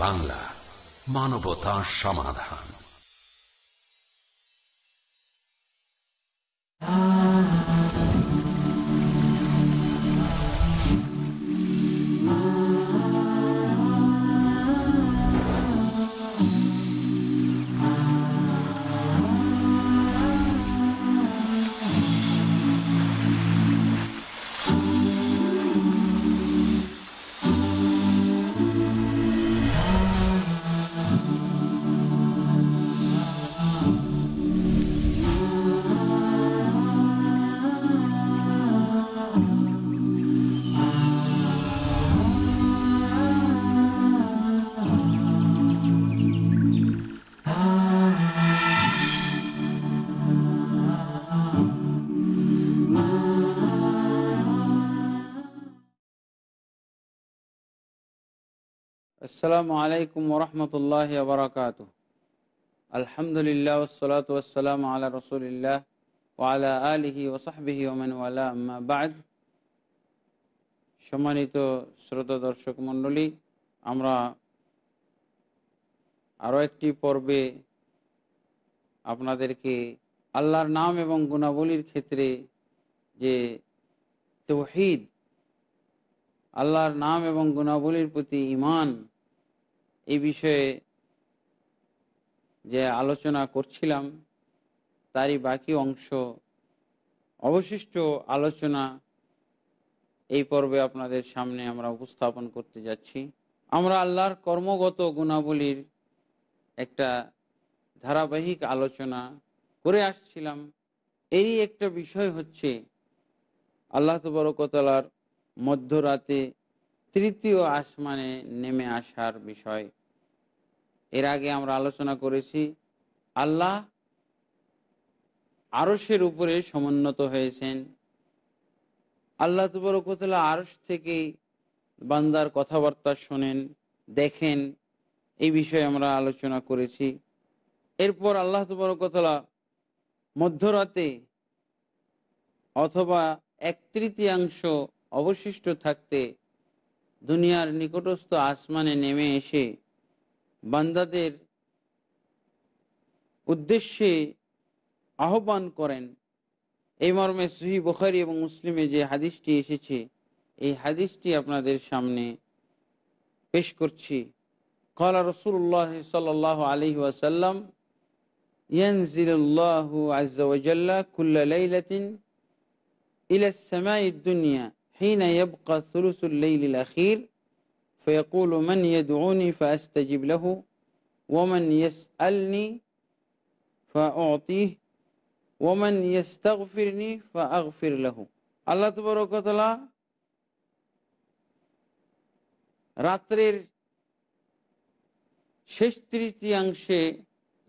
বাংলা মানবতা সমাধান আসসালামু আলাইকুম ওরহমতুল্লাহ আবরাকাত আলহামদুলিল্লাহ ওসলাত ওসালাম আল্লাহ রসুলিল্লাহ ওয়ালা আলিহি ওসাহবিহি ওমেন ওয়ালা বাদ সম্মানিত শ্রোতা দর্শক মণ্ডলী আমরা আরও একটি পর্বে আপনাদেরকে আল্লাহর নাম এবং গুণাবলীর ক্ষেত্রে যে তৌহিদ আল্লাহর নাম এবং গুণাবলীর প্রতি ইমান এই বিষয়ে যে আলোচনা করছিলাম তারই বাকি অংশ অবশিষ্ট আলোচনা এই পর্বে আপনাদের সামনে আমরা উপস্থাপন করতে যাচ্ছি আমরা আল্লাহর কর্মগত গুণাবলীর একটা ধারাবাহিক আলোচনা করে আসছিলাম এই একটা বিষয় হচ্ছে আল্লাহ তবরকতলার মধ্যরাতে তৃতীয় আসমানে নেমে আসার বিষয় এর আগে আমরা আলোচনা করেছি আল্লাহ আরসের উপরে সমুন্নত হয়েছেন আল্লাহ তুবরকতলা আরস থেকে বান্দার কথাবার্তা শোনেন দেখেন এই বিষয়ে আমরা আলোচনা করেছি এরপর আল্লাহ তুবরকতলা মধ্যরাতে অথবা এক তৃতীয়াংশ অবশিষ্ট থাকতে দুনিয়ার নিকটস্থ আসমানে নেমে এসে বান্দাদের উদ্দেশ্যে আহ্বান করেন এই মর্মে সুহি বুখারি এবং মুসলিমে যে হাদিসটি এসেছে এই হাদিসটি আপনাদের সামনে পেশ করছি কলা রসুল্লাহ সাল আলি ওয়াসাল্লাম ইয়ানজিল্লাহ আজ্লা কুল্লা ইলা ইলাসমাই দুনিয়া حين يبقى ثلث الليل الأخير فيقول من يدعوني فأستجب له ومن يسألني فأعطيه ومن يستغفرني فأغفر له আল্লাহ তবরকতলা রাত্রের শেষ তৃতীয়াংশে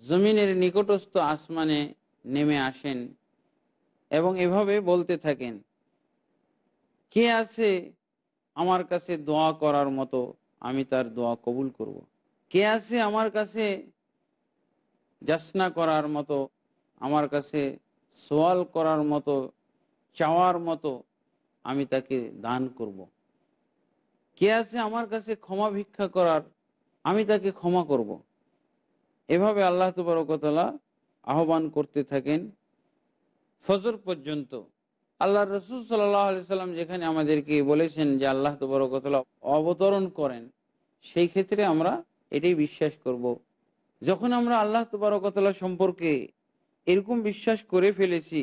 জমিনের নিকটস্থ আসমানে নেমে আসেন এবং এভাবে বলতে থাকেন কে আছে আমার কাছে দোয়া করার মতো আমি তার দোয়া কবুল করব। কে আছে আমার কাছে যাসনা করার মতো আমার কাছে সোয়াল করার মতো চাওয়ার মতো আমি তাকে দান করব। কে আছে আমার কাছে ক্ষমা ভিক্ষা করার আমি তাকে ক্ষমা করব। এভাবে আল্লাহ তবরকতলা আহ্বান করতে থাকেন ফজর পর্যন্ত আল্লাহ রসুল সাল্লাম যেখানে আমাদেরকে বলেছেন যে আল্লাহ কথা অবতরণ করেন সেই ক্ষেত্রে আমরা এটাই বিশ্বাস করব। যখন আমরা আল্লাহ তবরকতলা সম্পর্কে এরকম বিশ্বাস করে ফেলেছি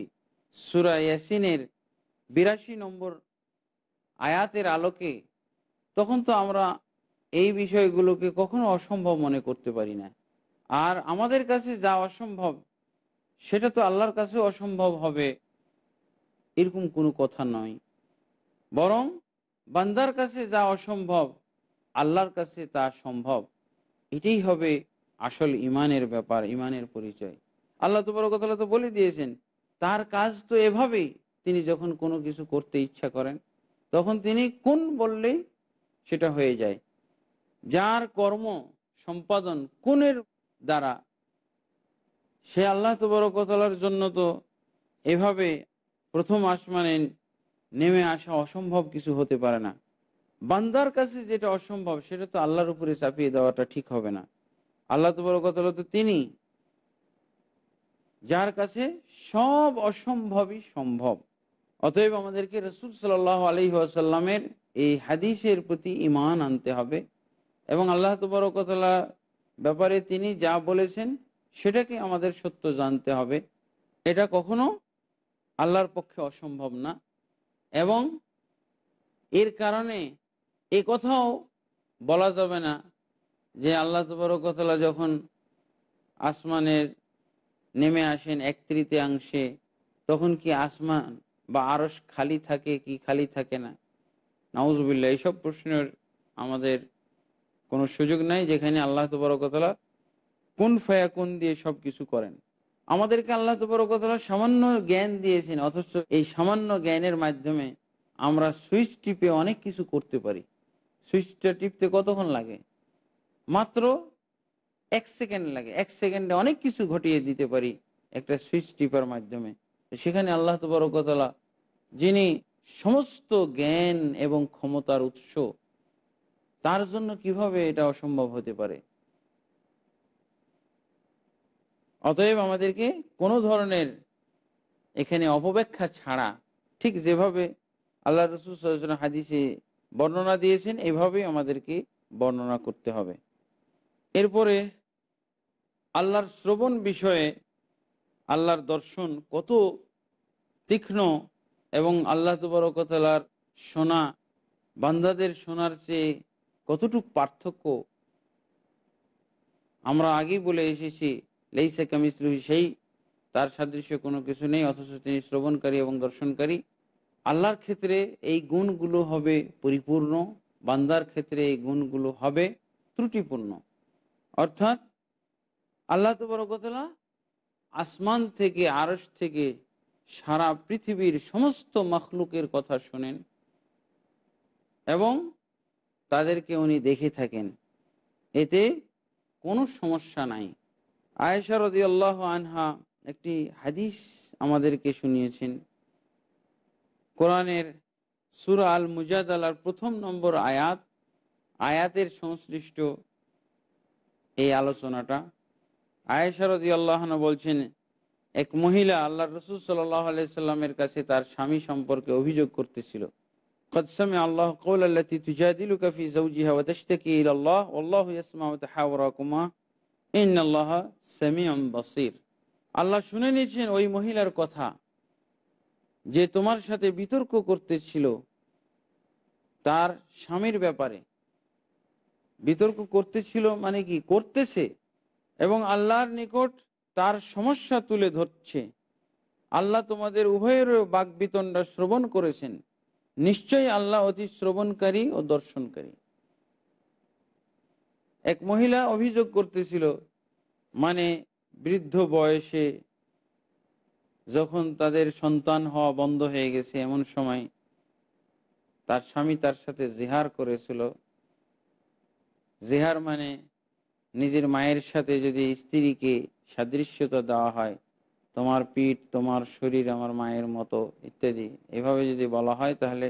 সুরা ইয়াসিনের বিরাশি নম্বর আয়াতের আলোকে তখন তো আমরা এই বিষয়গুলোকে কখনো অসম্ভব মনে করতে পারি না আর আমাদের কাছে যা অসম্ভব সেটা তো আল্লাহর কাছে অসম্ভব হবে এরকম কোনো কথা নয় বরং বান্দার কাছে যা অসম্ভব আল্লাহর কাছে তা সম্ভব এটাই হবে আসল ইমানের ব্যাপার ইমানের পরিচয় আল্লাহ কথা তো বলে দিয়েছেন তার কাজ তো এভাবেই তিনি যখন কোনো কিছু করতে ইচ্ছা করেন তখন তিনি কোন বললেই সেটা হয়ে যায় যার কর্ম সম্পাদন কোনের দ্বারা সে আল্লাহ তবরকতলার জন্য তো এভাবে প্রথম আসমানে নেমে আসা অসম্ভব কিছু হতে পারে না বান্দার কাছে যেটা অসম্ভব সেটা তো আল্লাহর উপরে চাপিয়ে দেওয়াটা ঠিক হবে না আল্লাহ তো বড় কথা তো তিনি যার কাছে সব অসম্ভবই সম্ভব অতএব আমাদেরকে রসুল সাল আলি আসাল্লামের এই হাদিসের প্রতি ইমান আনতে হবে এবং আল্লাহ কথা ব্যাপারে তিনি যা বলেছেন সেটাকে আমাদের সত্য জানতে হবে এটা কখনো আল্লাহর পক্ষে অসম্ভব না এবং এর কারণে এ কথাও বলা যাবে না যে আল্লাহ তবরকতলা যখন আসমানের নেমে আসেন এক তৃতীয়াংশে তখন কি আসমান বা আরস খালি থাকে কি খালি থাকে না নাউজবিল্লা এইসব প্রশ্নের আমাদের কোনো সুযোগ নাই যেখানে আল্লাহ তবরকতলা কোন ফায়া কোন দিয়ে সব কিছু করেন আমাদেরকে আল্লাহ কথা সামান্য জ্ঞান দিয়েছেন অথচ এই সামান্য জ্ঞানের মাধ্যমে আমরা সুইচ টিপে অনেক কিছু করতে পারি সুইচটা টিপতে কতক্ষণ লাগে মাত্র এক সেকেন্ড লাগে এক সেকেন্ডে অনেক কিছু ঘটিয়ে দিতে পারি একটা সুইচ টিপার মাধ্যমে সেখানে আল্লাহ কথা যিনি সমস্ত জ্ঞান এবং ক্ষমতার উৎস তার জন্য কিভাবে এটা অসম্ভব হতে পারে অতএব আমাদেরকে কোনো ধরনের এখানে অপব্যাখ্যা ছাড়া ঠিক যেভাবে আল্লাহ রসুল হাদিসে বর্ণনা দিয়েছেন এভাবেই আমাদেরকে বর্ণনা করতে হবে এরপরে আল্লাহর শ্রবণ বিষয়ে আল্লাহর দর্শন কত তীক্ষ্ণ এবং আল্লাহ তুবরকতলার শোনা বান্দাদের শোনার চেয়ে কতটুক পার্থক্য আমরা আগেই বলে এসেছি সেই তার সাদৃশ্য কোনো কিছু নেই অথচ তিনি শ্রবণকারী এবং দর্শনকারী আল্লাহর ক্ষেত্রে এই গুণগুলো হবে পরিপূর্ণ বান্দার ক্ষেত্রে এই গুণগুলো হবে ত্রুটিপূর্ণ অর্থাৎ আল্লাহ তো তবরকতলা আসমান থেকে আরস থেকে সারা পৃথিবীর সমস্ত মখলুকের কথা শোনেন এবং তাদেরকে উনি দেখে থাকেন এতে কোনো সমস্যা নাই আয়েশা রদিয়াল্লাহ আনহা একটি হাদিস আমাদেরকে শুনিয়েছেন কোরআনের সুরা আল মুজাদালার প্রথম নম্বর আয়াত আয়াতের সংশ্লিষ্ট এই আলোচনাটা আয়েশা রদি আল্লাহনা বলছেন এক মহিলা আল্লাহ রসুল সাল্লাহ আলাইসাল্লামের কাছে তার স্বামী সম্পর্কে অভিযোগ করতেছিল কদসমে আল্লাহ ইন আল্লাহ বসির আল্লাহ শুনে নিয়েছেন ওই মহিলার কথা যে তোমার সাথে বিতর্ক করতেছিল তার স্বামীর ব্যাপারে বিতর্ক করতেছিল মানে কি করতেছে এবং আল্লাহর নিকট তার সমস্যা তুলে ধরছে আল্লাহ তোমাদের উভয়ের বাগবিতণ্ডা শ্রবণ করেছেন নিশ্চয়ই আল্লাহ অতি শ্রবণকারী ও দর্শনকারী এক মহিলা অভিযোগ করতেছিল মানে বৃদ্ধ বয়সে যখন তাদের সন্তান হওয়া বন্ধ হয়ে গেছে এমন সময় তার স্বামী তার সাথে জেহার করেছিল জেহার মানে নিজের মায়ের সাথে যদি স্ত্রীকে সাদৃশ্যতা দেওয়া হয় তোমার পিঠ তোমার শরীর আমার মায়ের মতো ইত্যাদি এভাবে যদি বলা হয় তাহলে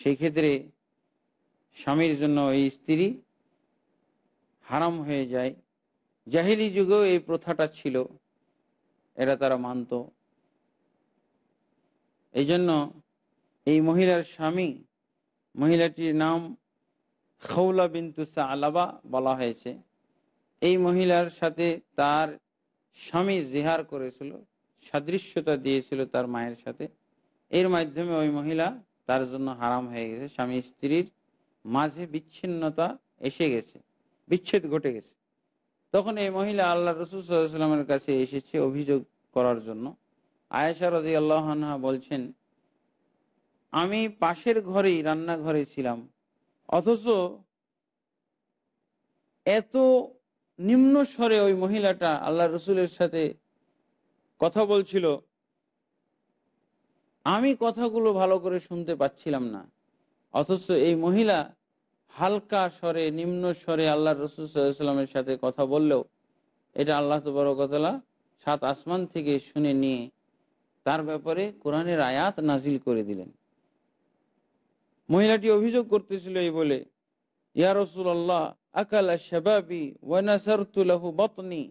সেই ক্ষেত্রে স্বামীর জন্য ওই স্ত্রী হারাম হয়ে যায় জাহিলি যুগেও এই প্রথাটা ছিল এরা তারা মানত এই জন্য এই মহিলার স্বামী মহিলাটির নাম খৌলা বিন্তুসা আলাবা বলা হয়েছে এই মহিলার সাথে তার স্বামী জিহার করেছিল সাদৃশ্যতা দিয়েছিল তার মায়ের সাথে এর মাধ্যমে ওই মহিলা তার জন্য হারাম হয়ে গেছে স্বামী স্ত্রীর মাঝে বিচ্ছিন্নতা এসে গেছে বিচ্ছেদ ঘটে গেছে তখন এই মহিলা আল্লাহ রসুল সাল্লামের কাছে এসেছে অভিযোগ করার জন্য আয়েশা রাজি আল্লাহা বলছেন আমি পাশের ঘরেই রান্নাঘরে ছিলাম অথচ এত নিম্ন স্বরে ওই মহিলাটা আল্লাহ রসুলের সাথে কথা বলছিল আমি কথাগুলো ভালো করে শুনতে পাচ্ছিলাম না অথচ এই মহিলা হালকা স্বরে নিম্ন স্বরে আল্লাহ রসুলামের সাথে কথা বললেও এটা আল্লাহ তবরকতলা সাত আসমান থেকে শুনে নিয়ে তার ব্যাপারে কোরআনের আয়াত নাজিল করে দিলেন মহিলাটি অভিযোগ করতেছিল এই বলে ইয়া রসুল্লাহ আকাল বতনি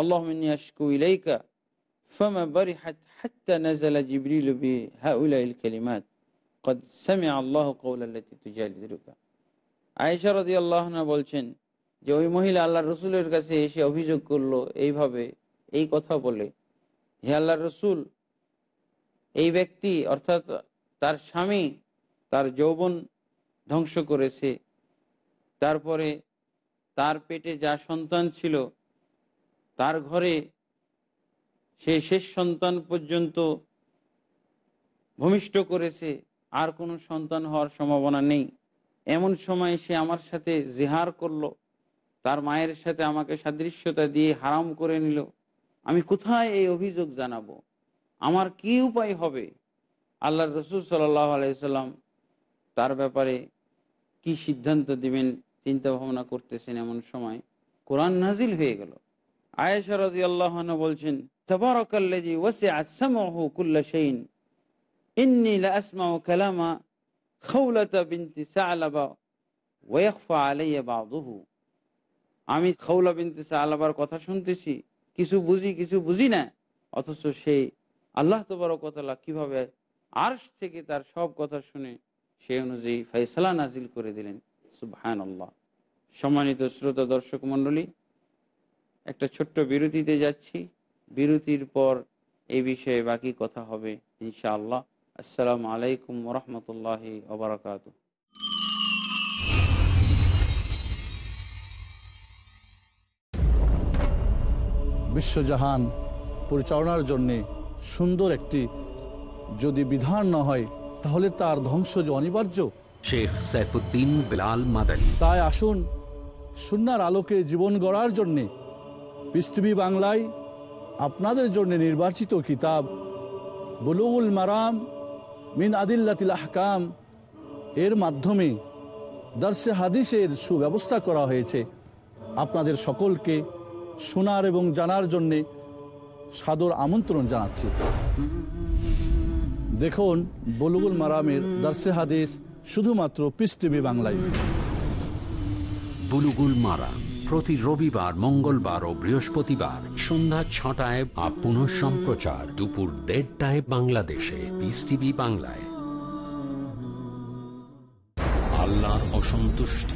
আল্লাহ আশকু ইলাইকা ফমা বারিহাত حتى نزل جبريل بهؤلاء الكلمات قد سمع الله قول التي تجادلك আয়েশা রাদিয়াল্লাহু আনহা বলছেন যে ওই মহিলা আল্লাহর রসুলের কাছে এসে অভিযোগ করলো এইভাবে এই কথা বলে হে আল্লাহর রসুল এই ব্যক্তি অর্থাৎ তার স্বামী তার যৌবন ধ্বংস করেছে তারপরে তার পেটে যা সন্তান ছিল তার ঘরে সে শেষ সন্তান পর্যন্ত ভূমিষ্ঠ করেছে আর কোনো সন্তান হওয়ার সম্ভাবনা নেই এমন সময় সে আমার সাথে জেহার করলো তার মায়ের সাথে আমাকে সাদৃশ্যতা দিয়ে হারাম করে নিল আমি কোথায় এই অভিযোগ জানাবো আমার কি উপায় হবে আল্লাহ রসুল সাল্লাহ আলাইসাল্লাম তার ব্যাপারে কি সিদ্ধান্ত দিবেন চিন্তা ভাবনা করতেছেন এমন সময় কোরআন নাজিল হয়ে গেল আয়েশা রাজি আল্লাহন বলছেন ওয়াসে কুল্লা কালামা আমি খৌলা বিনতি সালাবার কথা শুনতেছি কিছু বুঝি কিছু বুঝি না অথচ সেই আল্লাহ তবরকতলা কিভাবে আর্শ থেকে তার সব কথা শুনে সেই অনুযায়ী ফেসলা নাজিল করে দিলেন সুবহান আল্লাহ সম্মানিত শ্রোতা দর্শক মন্ডলী একটা ছোট্ট বিরতিতে যাচ্ছি বিরতির পর এই বিষয়ে বাকি কথা হবে ইনশাআল্লাহ আসসালাম আলাইকুম রহমতুল্লাহ ওবরাকাত বিশ্বজাহান পরিচালনার জন্যে সুন্দর একটি যদি বিধান না হয় তাহলে তার ধ্বংস যে অনিবার্য শেখ সাইফুদ্দিন বিলাল মাদানী তাই আসুন সুনার আলোকে জীবন গড়ার জন্যে পৃথিবী বাংলায় আপনাদের জন্য নির্বাচিত কিতাব বুলুবুল মারাম মিন আদিল্লাতিল আহকাম এর মাধ্যমে দর্শে হাদিসের সুব্যবস্থা করা হয়েছে আপনাদের সকলকে শোনার এবং জানার জন্যে সাদর আমন্ত্রণ জানাচ্ছি দেখুন বলুগুল মারামের দর্শে হাদিস শুধুমাত্র পিস বাংলায় বুলুগুল মারাম প্রতি রবিবার মঙ্গলবার ও বৃহস্পতিবার সন্ধ্যা ছটায় আর পুনঃ সম্প্রচার দুপুর দেড়টায় বাংলাদেশে বিস টিভি বাংলায় আল্লাহর অসন্তুষ্টি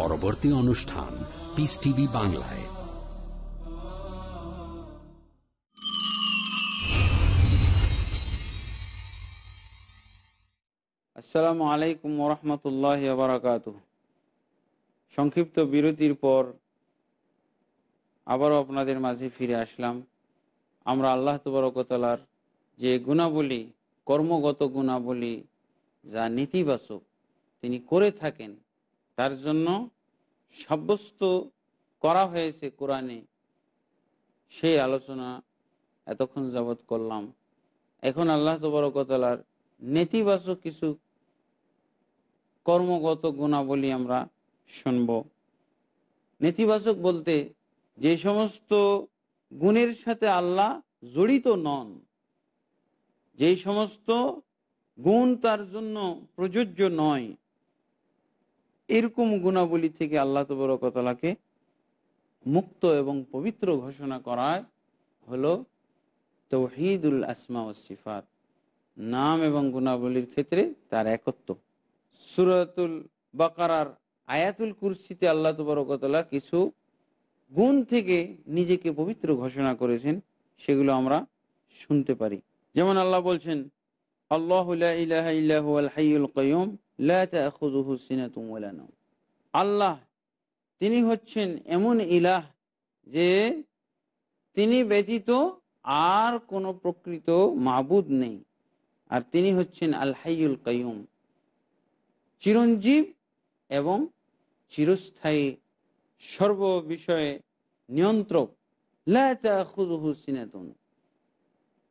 পরবর্তী অনুষ্ঠান পিস টিভি বাংলায় আসসালামু আলাইকুম ওরহমতুল্লাহ বারাকাত সংক্ষিপ্ত বিরতির পর আবারও আপনাদের মাঝে ফিরে আসলাম আমরা আল্লাহ তবরকতলার যে গুণাবলী কর্মগত গুণাবলী যা নেতিবাচক তিনি করে থাকেন তার জন্য সাব্যস্ত করা হয়েছে কোরআনে সেই আলোচনা এতক্ষণ যাবৎ করলাম এখন আল্লাহ তবরকতলার নেতিবাচক কিছু কর্মগত গুণাবলী আমরা শুনব নেতিবাচক বলতে যে সমস্ত গুণের সাথে আল্লাহ জড়িত নন যে সমস্ত গুণ তার জন্য প্রযোজ্য নয় এরকম গুণাবলী থেকে আল্লাহ তবরকতলাকে মুক্ত এবং পবিত্র ঘোষণা করায় হলো তৌহিদুল আসমা ওসিফাত নাম এবং গুণাবলীর ক্ষেত্রে তার একত্ব সুরাতুল বাকারার আয়াতুল কুরসিতে আল্লাহ তবরকতলা কিছু গুণ থেকে নিজেকে পবিত্র ঘোষণা করেছেন সেগুলো আমরা শুনতে পারি যেমন আল্লাহ বলছেন আল্লাহ ইলাহ ইল্লাহ আল হাইউল কয়ুম আল্লাহ তিনি হচ্ছেন এমন ইলাহ যে তিনি ব্যতীত আর কোনো প্রকৃত মাবুদ নেই আর তিনি হচ্ছেন আল্লাহুল কায়ুম চিরঞ্জীব এবং চিরস্থায়ী সর্ব বিষয়ে নিয়ন্ত্রক লাহুসিনাতুন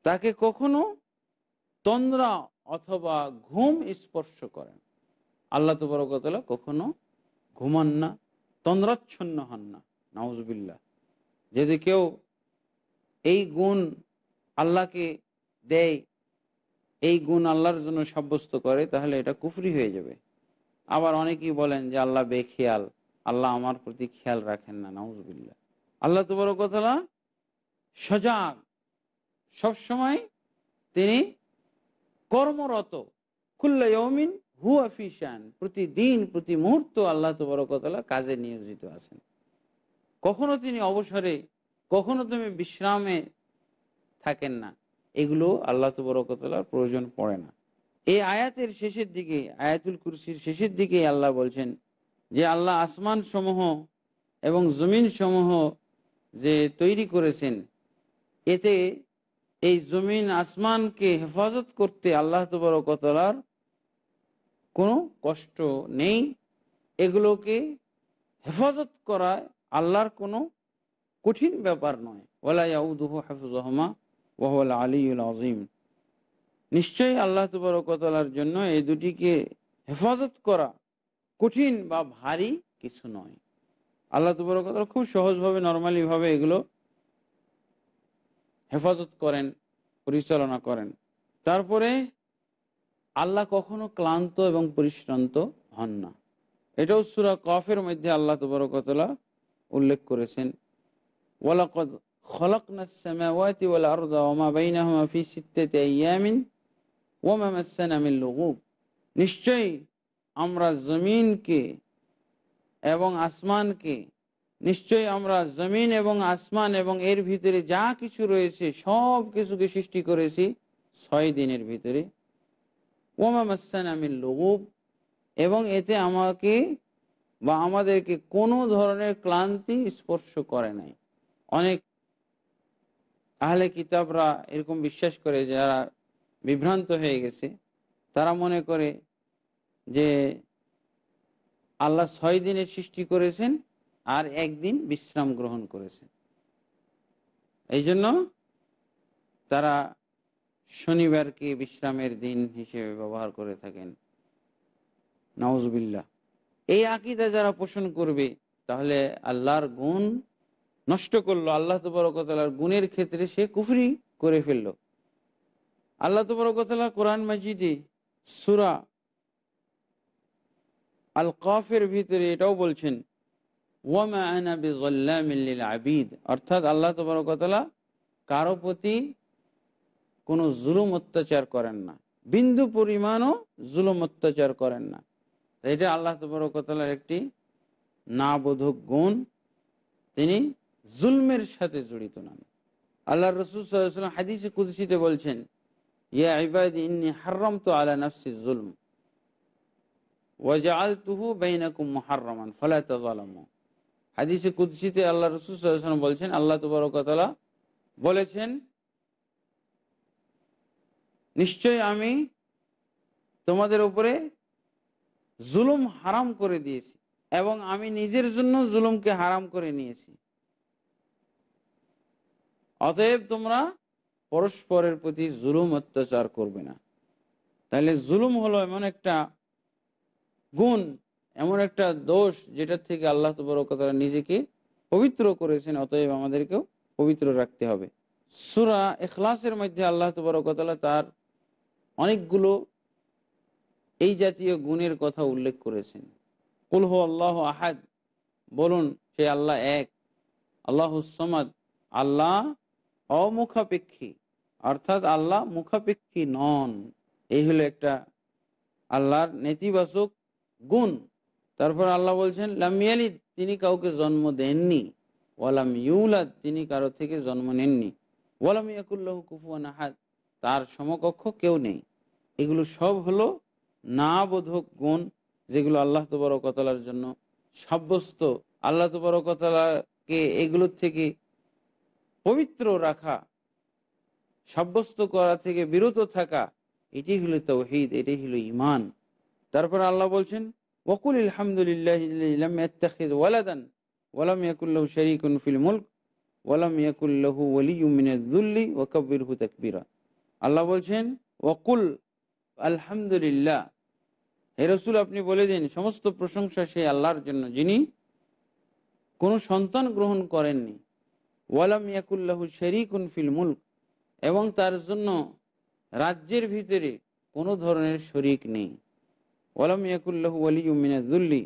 তাকে কখনো তন্দ্রা অথবা ঘুম স্পর্শ করেন আল্লাহ তবরকতলা কখনো ঘুমান না তন্দ্রাচ্ছন্ন হন না নাউজবিল্লা যদি কেউ এই গুণ আল্লাহকে দেয় এই গুণ আল্লাহর জন্য সাব্যস্ত করে তাহলে এটা কুফরি হয়ে যাবে আবার অনেকেই বলেন যে আল্লাহ বেখেয়াল আল্লাহ আমার প্রতি খেয়াল রাখেন না নাউজবিল্লা আল্লাহ তবরকতলা সজাগ সবসময় তিনি কর্মরত খুল্লা ইউমিন হু ফিশান প্রতিদিন প্রতি মুহূর্ত আল্লাহ তবরকতলা কাজে নিয়োজিত আছেন কখনো তিনি অবসরে কখনো তুমি বিশ্রামে থাকেন না এগুলো আল্লাহ তবরকতলার প্রয়োজন পড়ে না এই আয়াতের শেষের দিকে আয়াতুল কুরসির শেষের দিকে আল্লাহ বলছেন যে আল্লাহ আসমান সমূহ এবং জমিন সমূহ যে তৈরি করেছেন এতে এই জমিন আসমানকে হেফাজত করতে আল্লাহ তবরকতলার কোনো কষ্ট নেই এগুলোকে হেফাজত করা আল্লাহর কোনো কঠিন ব্যাপার নয় ওয়ালাউদুহ হাফুজ রহমা আলী আজিম নিশ্চয়ই আল্লাহ তুবরকতলার জন্য এই দুটিকে হেফাজত করা কঠিন বা ভারী কিছু নয় আল্লাহ তুবরকতলা খুব সহজভাবে নর্মালিভাবে এগুলো হেফাজত করেন পরিচালনা করেন তারপরে আল্লাহ কখনো ক্লান্ত এবং পরিশ্রান্ত হন না এটাও সুরা কফের মধ্যে আল্লাহ তবরকতলা উল্লেখ করেছেন নিশ্চয়ই আমরা জমিনকে এবং আসমানকে নিশ্চয়ই আমরা জমিন এবং আসমান এবং এর ভিতরে যা কিছু রয়েছে সব কিছুকে সৃষ্টি করেছি ছয় দিনের ভিতরে মাসান আমি লগুব এবং এতে আমাকে বা আমাদেরকে কোনো ধরনের ক্লান্তি স্পর্শ করে নাই অনেক আহলে কিতাবরা এরকম বিশ্বাস করে যারা বিভ্রান্ত হয়ে গেছে তারা মনে করে যে আল্লাহ ছয় দিনের সৃষ্টি করেছেন আর একদিন বিশ্রাম গ্রহণ করেছেন এই জন্য তারা শনিবারকে বিশ্রামের দিন হিসেবে ব্যবহার করে থাকেন নওয়াজবিল্লা এই আকিদা যারা পোষণ করবে তাহলে আল্লাহর গুণ নষ্ট করলো আল্লাহ তবরকতালার গুণের ক্ষেত্রে সে কুফরি করে ফেলল আল্লাহ তবরকতালা কোরআন মাজিদে সুরা আল কফের ভিতরে এটাও বলছেন ওয়ামা আনা মিল্লিল আবিদ অর্থাৎ আল্লাহ তবরকতলা কারো প্রতি কোনো জুলুম অত্যাচার করেন না বিন্দু পরিমাণও জুলুম অত্যাচার করেন না এটা আল্লাহ তবরকতালার একটি নাবোধক গুণ তিনি জুলমের সাথে জড়িত নন আল্লাহ রসুল সাল্লাম হাদিসে কুদসিতে বলছেন ইয়া ইবাদ ইন্নি হারম তো আলা নফসি জুলম ওয়াজা আল তুহু বেইনাকুম মহারমান ফলাত হাদিসে কুদসিতে আল্লাহ রসুল সাল্লাম বলছেন আল্লাহ তবরকতলা বলেছেন নিশ্চয় আমি তোমাদের উপরে জুলুম হারাম করে দিয়েছি এবং আমি নিজের জন্য জুলুমকে হারাম করে নিয়েছি অতএব তোমরা পরস্পরের প্রতি জুলুম অত্যাচার করবে না তাহলে জুলুম হলো এমন একটা গুণ এমন একটা দোষ যেটা থেকে আল্লাহ তবরকতারা নিজেকে পবিত্র করেছেন অতএব আমাদেরকেও পবিত্র রাখতে হবে সুরা এখলাসের মধ্যে আল্লাহ তবরকতালা তার অনেকগুলো এই জাতীয় গুণের কথা উল্লেখ করেছেন কুলহ আল্লাহ আহাদ বলুন সে আল্লাহ এক আল্লাহসমাদ আল্লাহ অমুখাপেক্ষী অর্থাৎ আল্লাহ মুখাপেক্ষী নন এই হলো একটা আল্লাহর নেতিবাচক গুণ তারপর আল্লাহ বলছেন লামিয়ালিদ তিনি কাউকে জন্ম দেননি ওয়ালাম ইউলাদ তিনি কারো থেকে জন্ম নেননি ওয়ালাম ইয়াকুল্লাহ কুফুয়ান আহাদ তার সমকক্ষ কেউ নেই এগুলো সব হলো না বোধক গুণ যেগুলো আল্লাহ তবরকতলার জন্য সাব্যস্ত আল্লাহ তবরকতলাকে এগুলোর থেকে পবিত্র রাখা সাব্যস্ত করা থেকে বিরত থাকা এটি হলো তৌহিদ এটাই হলো ইমান তারপর আল্লাহ বলছেন ওকুল আলহামদুলিল্লাহান ওয়ালাম ইয়াকুল্লাহ শরীকুন ফিল মুলক ওয়ালাম ইয়াকুল্লাহু ওয়ালিউমিনুল্লি ওয়াকবির হু তাকবীরা আল্লাহ বলছেন ওকুল আলহামদুলিল্লাহ হে রসুল আপনি বলে দিন সমস্ত প্রশংসা সেই আল্লাহর জন্য যিনি কোনো সন্তান গ্রহণ করেননি ওয়ালাম ইয়াকুল্লাহু শরিকুন ফিল মুলক এবং তার জন্য রাজ্যের ভিতরে কোনো ধরনের শরিক নেই ওয়ালাম ইয়াকুল্লাহু আলিউমিনাজুল্লি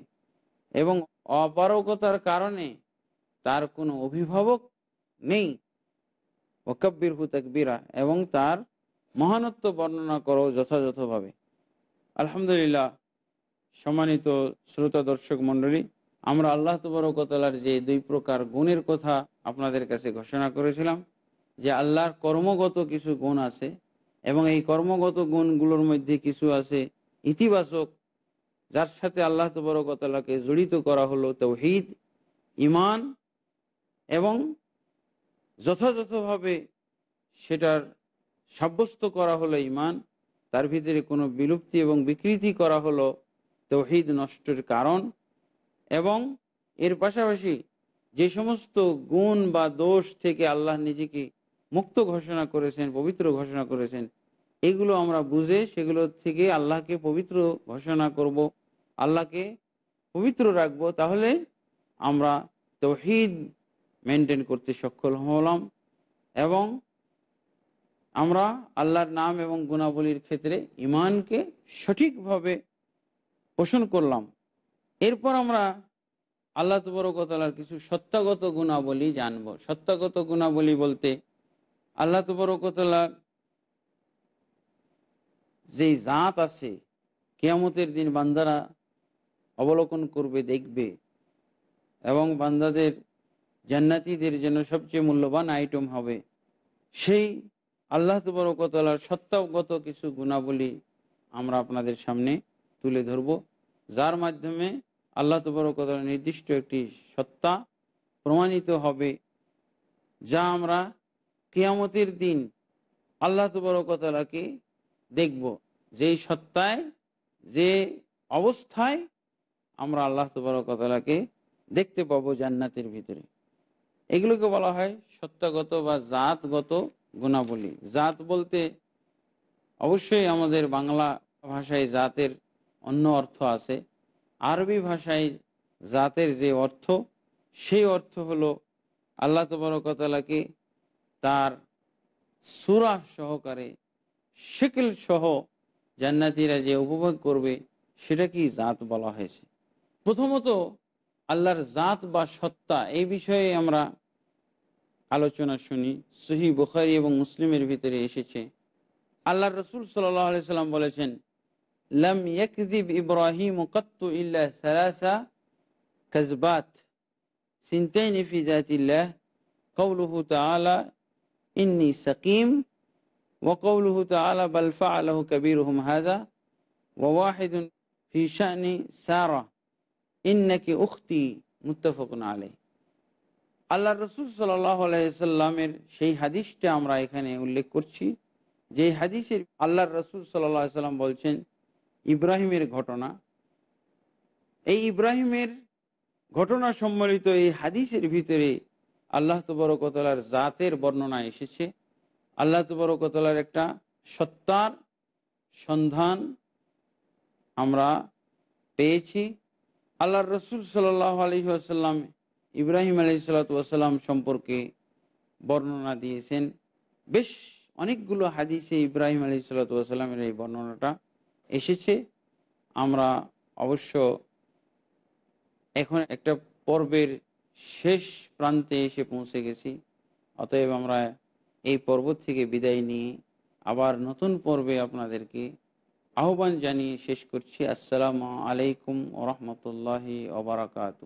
এবং অপারকতার কারণে তার কোনো অভিভাবক নেই ওকাব্বির হু তাকবিরা এবং তার মহানত্ব বর্ণনা করো যথাযথভাবে আলহামদুলিল্লাহ সম্মানিত শ্রোতা দর্শক মণ্ডলী আমরা আল্লাহ তবরকতলার যে দুই প্রকার গুণের কথা আপনাদের কাছে ঘোষণা করেছিলাম যে আল্লাহর কর্মগত কিছু গুণ আছে এবং এই কর্মগত গুণগুলোর মধ্যে কিছু আছে ইতিবাচক যার সাথে আল্লাহ তবরকতলাকে জড়িত করা হলো তৌহিদ ইমান এবং যথাযথভাবে সেটার সাব্যস্ত করা হলো ইমান তার ভিতরে কোনো বিলুপ্তি এবং বিকৃতি করা হলো তহিদ নষ্টের কারণ এবং এর পাশাপাশি যে সমস্ত গুণ বা দোষ থেকে আল্লাহ নিজেকে মুক্ত ঘোষণা করেছেন পবিত্র ঘোষণা করেছেন এগুলো আমরা বুঝে সেগুলো থেকে আল্লাহকে পবিত্র ঘোষণা করব আল্লাহকে পবিত্র রাখব তাহলে আমরা তহিদ মেনটেন করতে সক্ষম হলাম এবং আমরা আল্লাহর নাম এবং গুণাবলীর ক্ষেত্রে ইমানকে সঠিকভাবে পোষণ করলাম এরপর আমরা আল্লাহ তবরকতলার কিছু সত্যাগত গুণাবলী জানবো সত্যাগত গুণাবলী বলতে আল্লাহ তবরকতলার যেই জাত আছে কেয়ামতের দিন বান্দারা অবলোকন করবে দেখবে এবং বান্দাদের জান্নাতিদের জন্য সবচেয়ে মূল্যবান আইটেম হবে সেই আল্লাহ তবরকতলার সত্তাগত কিছু গুণাবলী আমরা আপনাদের সামনে তুলে ধরব যার মাধ্যমে আল্লাহ তবরকতলার নির্দিষ্ট একটি সত্তা প্রমাণিত হবে যা আমরা কিয়ামতের দিন আল্লাহ তবরকতলাকে দেখব যেই সত্তায় যে অবস্থায় আমরা আল্লাহ তবরকতলাকে দেখতে পাবো জান্নাতের ভিতরে এগুলোকে বলা হয় সত্তাগত বা জাতগত গুণাবলী জাত বলতে অবশ্যই আমাদের বাংলা ভাষায় জাতের অন্য অর্থ আছে আরবি ভাষায় জাতের যে অর্থ সেই অর্থ হলো আল্লাহ তবরকতলাকে তার সুরা সহকারে শিকল সহ জান্নাতিরা যে উপভোগ করবে সেটা কি জাত বলা হয়েছে প্রথমত আল্লাহর জাত বা সত্তা এই বিষয়ে আমরা আলোচনা শুনি সহি বুখারি এবং মুসলিমের ভিতরে এসেছে আল্লাহ রসুল সাল্লি সাল্লাম বলেছেন লম ইয়াকদিব ইব্রাহিম কত্তু ইল্লা সালাসা কজবাত সিনতাইন ফি জাতিল্লাহ কওলুহু তাআলা ইন্নি সাকিম وقوله تعالى بل فعله كبيرهم هذا ওয়াহিদুন في شأن سارة إنك উখতি মুত্তাফাকুন عليه আল্লাহ রসুল সাল্লাহ আলাইসাল্লামের সেই হাদিসটা আমরা এখানে উল্লেখ করছি যে হাদিসের আল্লাহ রসুল সাল্লাম বলছেন ইব্রাহিমের ঘটনা এই ইব্রাহিমের ঘটনা সম্বলিত এই হাদিসের ভিতরে আল্লাহ তবরকতলার জাতের বর্ণনা এসেছে আল্লাহ তবরকতলার একটা সত্তার সন্ধান আমরা পেয়েছি আল্লাহ রসুল সাল্লাহ আলহি ইব্রাহিম আলি সালাতাম সম্পর্কে বর্ণনা দিয়েছেন বেশ অনেকগুলো হাদিসে ইব্রাহিম আলি সালাতামের এই বর্ণনাটা এসেছে আমরা অবশ্য এখন একটা পর্বের শেষ প্রান্তে এসে পৌঁছে গেছি অতএব আমরা এই পর্ব থেকে বিদায় নিয়ে আবার নতুন পর্বে আপনাদেরকে আহ্বান জানিয়ে শেষ করছি আসসালামু আলাইকুম রহমতুল্লাহ ওবরাকাতু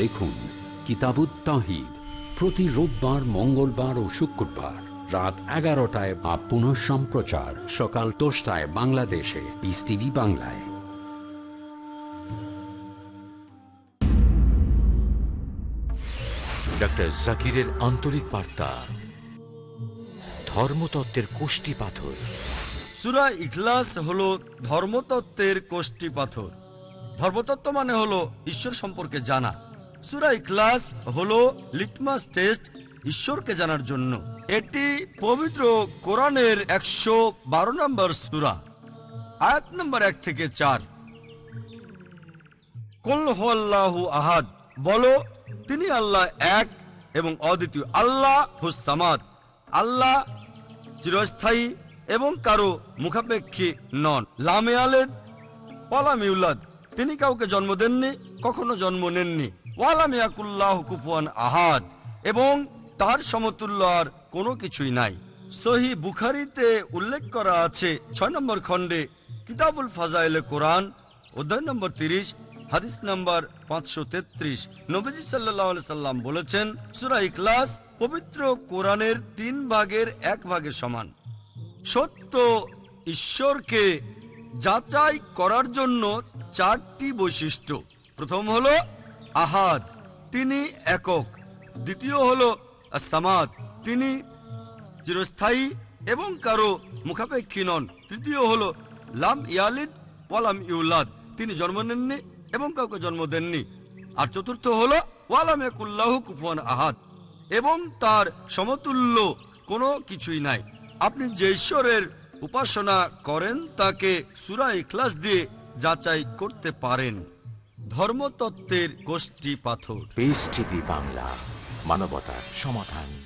দেখুন কিতাবুত তাহিদ প্রতি রোববার মঙ্গলবার ও শুক্রবার রাত এগারোটায় বা পুনঃ সম্প্রচার সকাল দশটায় বাংলাদেশে ইস টিভি বাংলায় ডক্টর জাকিরের আন্তরিক বার্তা ধর্মতত্ত্বের কোষ্টি পাথর সুরা ইখলাস হলো ধর্মতত্ত্বের কোষ্টি পাথর ধর্মতত্ত্ব মানে হলো ঈশ্বর সম্পর্কে জানা সুরাই ক্লাস হলো লিটমাস টেস্ট ঈশ্বরকে জানার জন্য এটি পবিত্র কোরআনের একশো বারো নম্বর সুরা আয়াত নম্বর এক থেকে চার কল্লাহু আহাদ বলো তিনি আল্লাহ এক এবং অদ্বিতীয় আল্লাহ হুসামাদ আল্লাহ চিরস্থায়ী এবং কারো মুখাপেক্ষী নন লামে আলেদ পলামিউলাদ তিনি কাউকে জন্ম দেননি কখনো জন্ম নেননি ওয়ালামিয়াকুল্লাহ কুফুয়ান আহাদ এবং তার সমতুল্য আর কোনো কিছুই নাই সহি বুখারিতে উল্লেখ করা আছে ছয় নম্বর খণ্ডে কিতাবুল ফাজাইলে কোরআন অধ্যায় নম্বর তিরিশ হাদিস নম্বর পাঁচশো তেত্রিশ নবীজি সাল্লাহ সাল্লাম বলেছেন সুরা ইখলাস পবিত্র কোরআনের তিন ভাগের এক ভাগের সমান সত্য ঈশ্বরকে যাচাই করার জন্য চারটি বৈশিষ্ট্য প্রথম হলো আহাদ তিনি একক দ্বিতীয় হল সামাদ তিনি চিরস্থায়ী এবং কারো মুখাপেক্ষী নন তৃতীয় হল লাম ইয়ালিদ ওয়ালাম ইউলাদ তিনি জন্ম নেননি এবং কাউকে জন্ম দেননি আর চতুর্থ হল ওয়ালাম একুল্লাহ কুফন আহাদ এবং তার সমতুল্য কোনো কিছুই নাই আপনি যে ঈশ্বরের উপাসনা করেন তাকে সুরা ইখলাস দিয়ে যাচাই করতে পারেন ধর্মতত্ত্বের গোষ্ঠী পাথর বাংলা মানবতার সমাধান